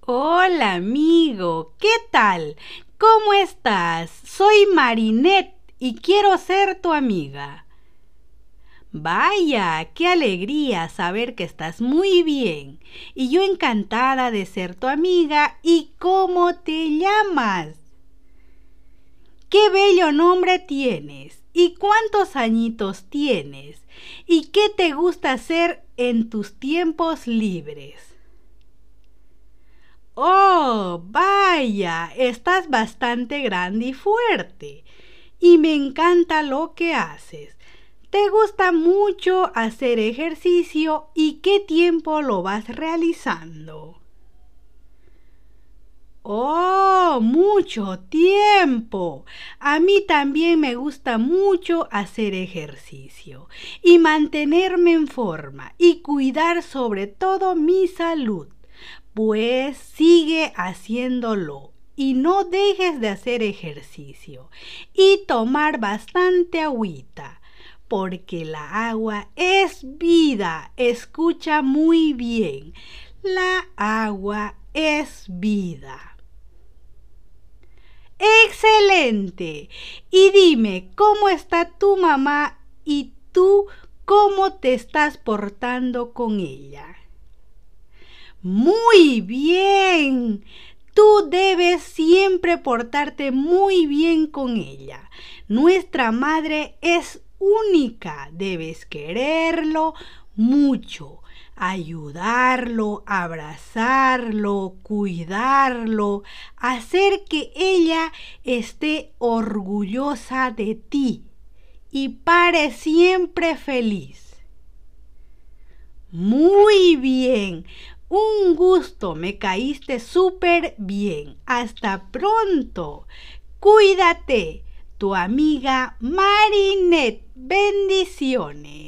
Hola amigo, ¿qué tal? ¿Cómo estás? Soy Marinette y quiero ser tu amiga. Vaya, qué alegría saber que estás muy bien. Y yo encantada de ser tu amiga. ¿Y cómo te llamas? ¿Qué bello nombre tienes? ¿Y cuántos añitos tienes? ¿Y qué te gusta hacer en tus tiempos libres? Oh, vaya, estás bastante grande y fuerte. Y me encanta lo que haces. ¿Te gusta mucho hacer ejercicio y qué tiempo lo vas realizando? Oh, muy tiempo. A mí también me gusta mucho hacer ejercicio y mantenerme en forma y cuidar sobre todo mi salud. Pues sigue haciéndolo y no dejes de hacer ejercicio y tomar bastante agüita, porque la agua es vida. Escucha muy bien, la agua es vida. Excelente. Y dime, ¿cómo está tu mamá y tú cómo te estás portando con ella? Muy bien. Tú debes siempre portarte muy bien con ella. Nuestra madre es única. Debes quererlo mucho, ayudarlo, abrazarlo, cuidarlo, hacer que ella esté orgullosa de ti y pare siempre feliz. Muy bien, un gusto, me caíste súper bien. Hasta pronto. Cuídate tu amiga Marinette. Bendiciones.